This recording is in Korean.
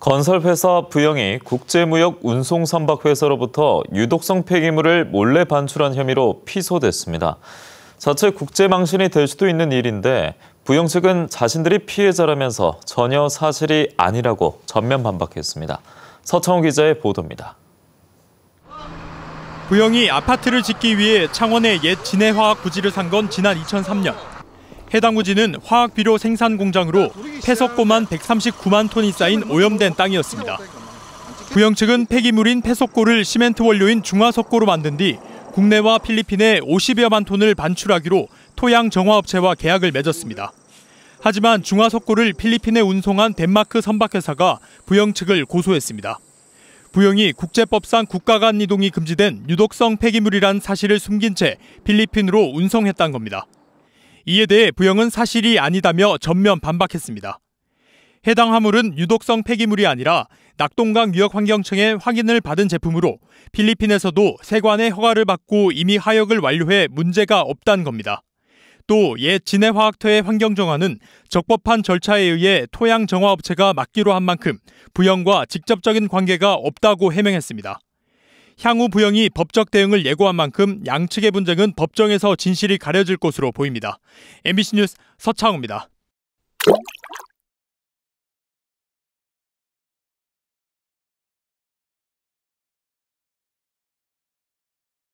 건설회사 부영이 국제무역 운송선박회사로부터 유독성 폐기물을 몰래 반출한 혐의로 피소됐습니다. 자체 국제망신이 될 수도 있는 일인데 부영 측은 자신들이 피해자라면서 전혀 사실이 아니라고 전면 반박했습니다. 서창호 기자의 보도입니다. 부영이 아파트를 짓기 위해 창원의 옛 진해화학 부지를 산 건 지난 2003년. 해당 부지는 화학 비료 생산 공장으로 폐석고만 139만 톤이 쌓인 오염된 땅이었습니다. 부영 측은 폐기물인 폐석고를 시멘트 원료인 중화석고로 만든 뒤 국내와 필리핀에 50여만 톤을 반출하기로 토양 정화업체와 계약을 맺었습니다. 하지만 중화석고를 필리핀에 운송한 덴마크 선박회사가 부영 측을 고소했습니다. 부영이 국제법상 국가 간 이동이 금지된 유독성 폐기물이란 사실을 숨긴 채 필리핀으로 운송했다는 겁니다. 이에 대해 부영은 사실이 아니다며 전면 반박했습니다. 해당 화물은 유독성 폐기물이 아니라 낙동강 유역환경청의 확인을 받은 제품으로 필리핀에서도 세관의 허가를 받고 이미 하역을 완료해 문제가 없다는 겁니다. 또 옛 진해화학터의 환경정화는 적법한 절차에 의해 토양 정화업체가 맡기로 한 만큼 부영과 직접적인 관계가 없다고 해명했습니다. 향후 부영이 법적 대응을 예고한 만큼 양측의 분쟁은 법정에서 진실이 가려질 것으로 보입니다. MBC 뉴스 서창우입니다.